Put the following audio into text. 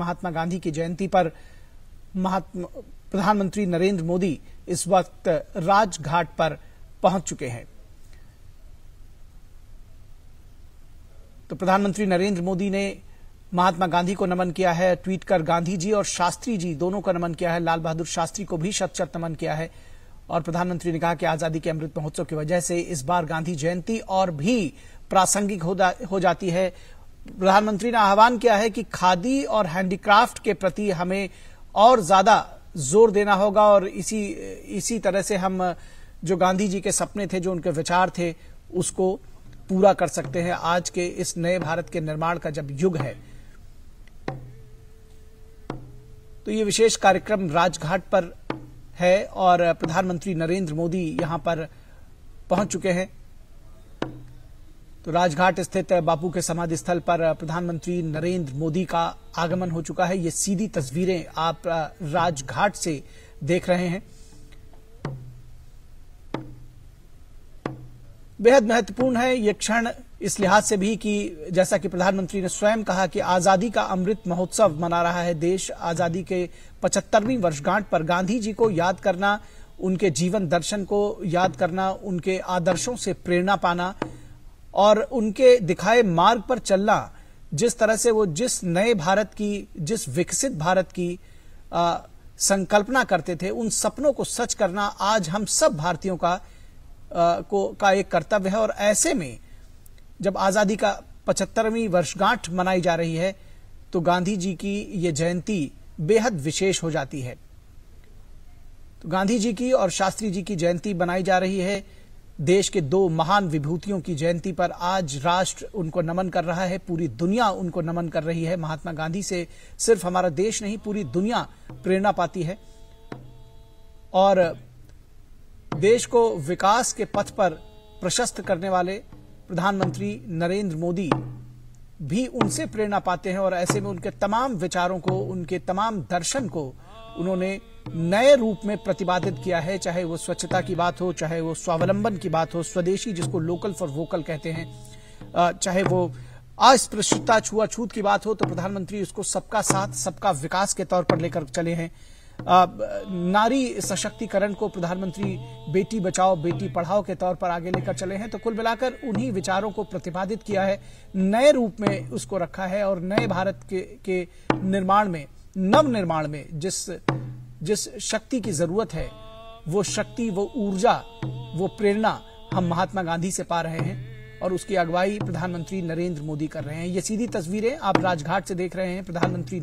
महात्मा गांधी की जयंती पर प्रधानमंत्री नरेंद्र मोदी इस वक्त राजघाट पर पहुंच चुके हैं तो प्रधानमंत्री नरेंद्र मोदी ने महात्मा गांधी को नमन किया है ट्वीट कर गांधी जी और शास्त्री जी दोनों का नमन किया है लाल बहादुर शास्त्री को भी शत शत नमन किया है और प्रधानमंत्री ने कहा कि आजादी के अमृत महोत्सव की वजह से इस बार गांधी जयंती और भी प्रासंगिक हो जाती है प्रधानमंत्री ने आह्वान किया है कि खादी और हैंडीक्राफ्ट के प्रति हमें और ज्यादा जोर देना होगा और इसी इसी तरह से हम जो गांधी जी के सपने थे जो उनके विचार थे उसको पूरा कर सकते हैं आज के इस नए भारत के निर्माण का जब युग है तो ये विशेष कार्यक्रम राजघाट पर है और प्रधानमंत्री नरेंद्र मोदी यहां पर पहुंच चुके हैं तो राजघाट स्थित बापू के समाधि स्थल पर प्रधानमंत्री नरेंद्र मोदी का आगमन हो चुका है ये सीधी तस्वीरें आप राजघाट से देख रहे हैं बेहद महत्वपूर्ण है ये क्षण इस लिहाज से भी कि जैसा कि प्रधानमंत्री ने स्वयं कहा कि आजादी का अमृत महोत्सव मना रहा है देश आजादी के पचहत्तरवीं वर्षगांठ पर गांधी जी को याद करना उनके जीवन दर्शन को याद करना उनके आदर्शों से प्रेरणा पाना और उनके दिखाए मार्ग पर चलना जिस तरह से वो जिस नए भारत की जिस विकसित भारत की आ, संकल्पना करते थे उन सपनों को सच करना आज हम सब भारतीयों का आ, को का एक कर्तव्य है और ऐसे में जब आज़ादी का पचहत्तरवीं वर्षगांठ मनाई जा रही है तो गांधी जी की ये जयंती बेहद विशेष हो जाती है तो गांधी जी की और शास्त्री जी की जयंती बनाई जा रही है देश के दो महान विभूतियों की जयंती पर आज राष्ट्र उनको नमन कर रहा है पूरी दुनिया उनको नमन कर रही है महात्मा गांधी से सिर्फ हमारा देश नहीं पूरी दुनिया प्रेरणा पाती है और देश को विकास के पथ पर प्रशस्त करने वाले प्रधानमंत्री नरेंद्र मोदी भी उनसे प्रेरणा पाते हैं और ऐसे में उनके तमाम विचारों को उनके तमाम दर्शन को उन्होंने नए रूप में प्रतिपादित किया है चाहे वो स्वच्छता की बात हो चाहे वो स्वावलंबन की बात हो स्वदेशी जिसको लोकल फॉर वोकल कहते हैं चाहे वो अस्पृश्यता छुआछूत की बात हो तो प्रधानमंत्री उसको सबका साथ सबका विकास के तौर पर लेकर चले हैं नारी सशक्तिकरण को प्रधानमंत्री बेटी बचाओ बेटी पढ़ाओ के तौर पर आगे लेकर चले हैं तो कुल मिलाकर उन्हीं विचारों को प्रतिपादित किया है नए रूप में उसको रखा है और नए भारत के, के निर्माण में नवनिर्माण में जिस जिस शक्ति की जरूरत है वो शक्ति वो ऊर्जा वो प्रेरणा हम महात्मा गांधी से पा रहे हैं और उसकी अगुवाई प्रधानमंत्री नरेंद्र मोदी कर रहे हैं ये सीधी तस्वीरें आप राजघाट से देख रहे हैं प्रधानमंत्री